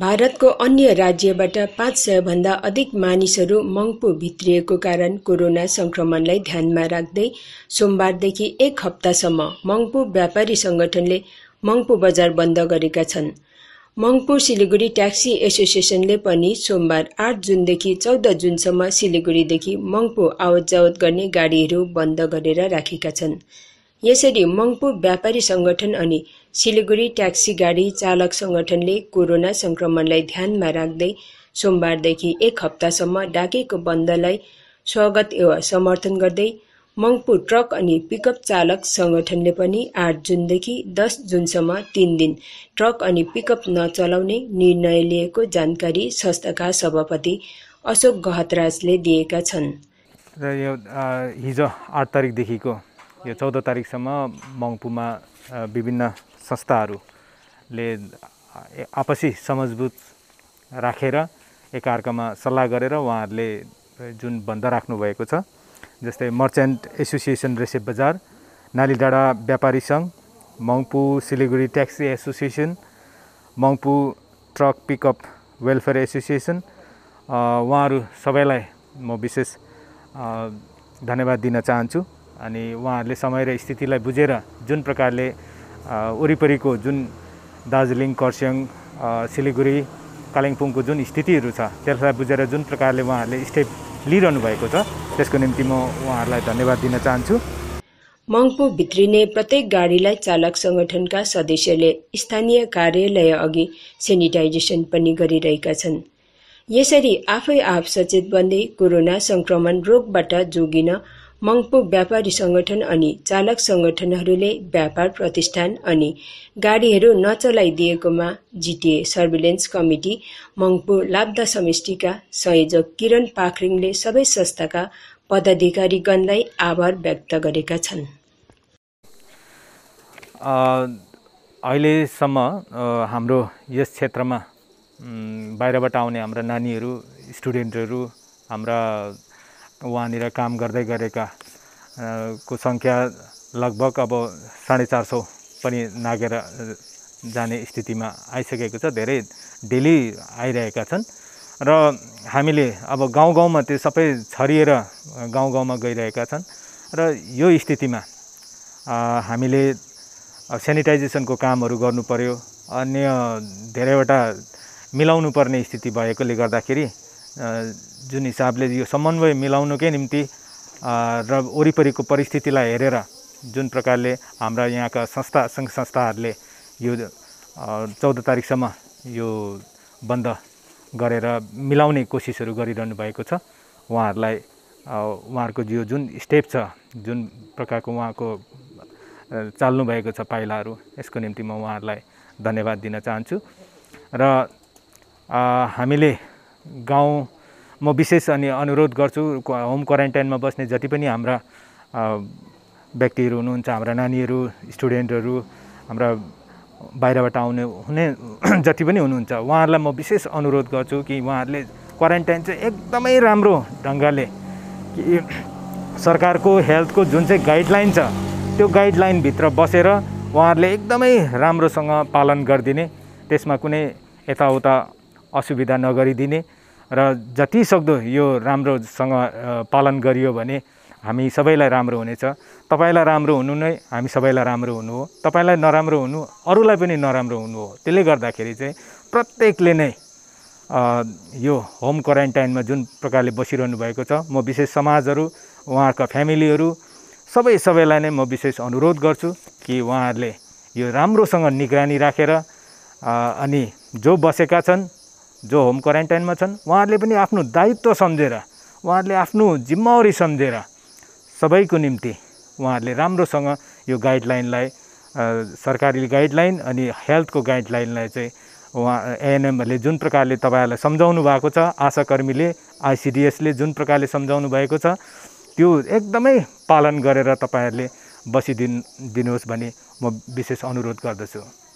भारतको अन्य राज्यबाट पाँच भन्दा अधिक मानिसहरू मङ्पू भित्रिएको कारण कोरोना संक्रमणलाई ध्यानमा राख्दै सोमबारदेखि एक हप्तासम्म मङ्पु व्यापारी संगठनले मङ्पु बजार बन्द गरेका छन् मङ्पु सिलिगुडी ट्याक्सी एसोसिएसनले पनि सोमबार आठ जुनदेखि चौध जुनसम्म सिलिगुडीदेखि मङ्पु आवत जावत गर्ने गाडीहरू बन्द गरेर राखेका छन् यसरी मङ्पू व्यापारी संगठन अनि सिलगढी ट्याक्सी गाडी चालक संगठनले कोरोना संक्रमणलाई ध्यानमा राख्दै सोमबारदेखि एक हप्तासम्म डाकेको बन्दलाई स्वागत एवं समर्थन गर्दै मङ्पू ट्रक अनि पिकअप चालक संगठनले पनि आठ जुनदेखि दस जुनसम्म तिन दिन ट्रक अनि पिकअप नचलाउने निर्णय लिएको जानकारी संस्थाका सभापति अशोक गहतराजले दिएका छन् र यो हिजो आठ तारिकदेखिको यो चौध तारिकसम्म मङ्पुमा विभिन्न संस्थाहरूले आपसी समझबुझ राखेर रा, एकाअर्कामा सल्लाह गरेर उहाँहरूले जुन बन्द राख्नुभएको छ जस्तै मर्चेन्ट एसोसिएसन रेसेप बजार नाली डाँडा व्यापारी सङ्घ Mungpoo Siliguri taxi association Mungpoo truck pickup welfare association उहाँहरू सबैलाई म विशेष धन्यवाद दिन चाहन्छु अनि उहाँहरूले समय र स्थितिलाई बुझेर जुन प्रकारले वरिपरिको जुन दार्जिलिङ खरसाङ सिलिगुडी कालिम्पोङको जुन स्थितिहरू छ त्यसलाई बुझेर जुन प्रकारले उहाँहरूले स्टेप लिइरहनु भएको छ त्यसको निम्ति म उहाँहरूलाई धन्यवाद दिन चाहन्छु मङ्पु भित्रिने प्रत्येक गाडीलाई चालक सङ्गठनका सदस्यले स्थानीय कार्यालय अघि सेनिटाइजेसन पनि गरिरहेका छन् यसरी आफै आफ सचेत बन्दै कोरोना सङ्क्रमण रोगबाट जोगिन मङ्पु व्यापारी सङ्गठन अनि चालक सङ्गठनहरूले व्यापार प्रतिष्ठान अनि गाडीहरू नचलाइदिएकोमा GTA surveillance committee Mungpoo Labda समष्टिका संयोजक किरण पाखरिङले सबै संस्थाका पदाधिकारीगणलाई आभार व्यक्त गरेका छन् अहिलेसम्म हाम्रो यस क्षेत्रमा बाहिरबाट आउने हाम्रा नानीहरू स्टुडेन्टहरू हाम्रा उहाँनिर काम गर्दै गरेका को सङ्ख्या लगभग अब साढे चार सौ पनि नागेर जाने स्थितिमा आइसकेको छ धेरै डेली आइरहेका छन् र हामीले अब गाउँ गाउँमा त्यो सबै छरिएर गाउँ गाउँमा गइरहेका छन् र यो स्थितिमा हामीले सेनिटाइजेसनको कामहरू गर्नु पर्यो अन्य धेरैवटा मिलाउनु पर्ने स्थिति भएकोले गर्दाखेरि जुन हिसाबले यो समन्वय मिलाउनुकै निम्ति र वरिपरिको परिस्थितिलाई हेरेर जुन प्रकारले हाम्रा यहाँका संस्था सङ्घ संस्थाहरूले यो चौध तारिकसम्म यो बन्द गरेर मिलाउने कोसिसहरू गरिरहनु भएको छ उहाँहरूलाई उहाँहरूको यो जुन स्टेप छ जुन प्रकारको उहाँको चाल्नुभएको छ पाइलाहरू यसको निम्ति म उहाँहरूलाई धन्यवाद दिन चाहन्छु र हामीले गाउँ म विशेष अनि अनुरोध गर्छु होम क्वारेन्टाइनमा बस्ने जति पनि हाम्रा व्यक्तिहरू हुनुहुन्छ हाम्रा नानीहरू स्टुडेन्टहरू हाम्रा बाहिरबाट आउने हुने जति पनि हुनुहुन्छ उहाँहरूलाई म विशेष अनुरोध गर्छु कि उहाँहरूले क्वारेन्टाइन चाहिँ एकदमै राम्रो ढङ्गले कि सरकारको हेल्थको जुन चाहिँ गाइडलाइन छ त्यो गाइडलाइनभित्र बसेर उहाँहरूले एकदमै राम्रोसँग पालन गरिदिने त्यसमा कुनै यताउता असुविधा नगरिदिने र जति सक्दो यो राम्रोसँग पालन गरियो भने हामी सबैलाई राम्रो हुनेछ तपाईँलाई राम्रो हुनु नै हामी सबैलाई राम्रो हुनु हो तपाईँलाई नराम्रो हुनु अरूलाई पनि नराम्रो हुनु हो त्यसले गर्दाखेरि चाहिँ प्रत्येकले नै यो होम क्वारेन्टाइनमा जुन प्रकारले बसिरहनु भएको छ म विशेष समाजहरू उहाँहरूका फ्यामिलीहरू सबै सबैलाई नै म विशेष अनुरोध गर्छु कि उहाँहरूले यो राम्रोसँग निगरानी राखेर रा, अनि जो बसेका छन् जो होम क्वारेन्टाइनमा छन् उहाँहरूले पनि आफ्नो दायित्व सम्झेर उहाँहरूले आफ्नो जिम्मेवारी सम्झेर सबैको निम्ति उहाँहरूले राम्रोसँग यो गाइडलाइनलाई सरकारी गाइडलाइन अनि हेल्थको गाइडलाइनलाई चाहिँ उहाँ एएनएमहरूले जुन प्रकारले तपाईँहरूलाई सम्झाउनु भएको छ आशाकर्मीले आइसिडिएसले जुन प्रकारले सम्झाउनु भएको छ त्यो एकदमै पालन गरेर तपाईँहरूले बसिदिनु दिनुहोस् भनी म विशेष अनुरोध गर्दछु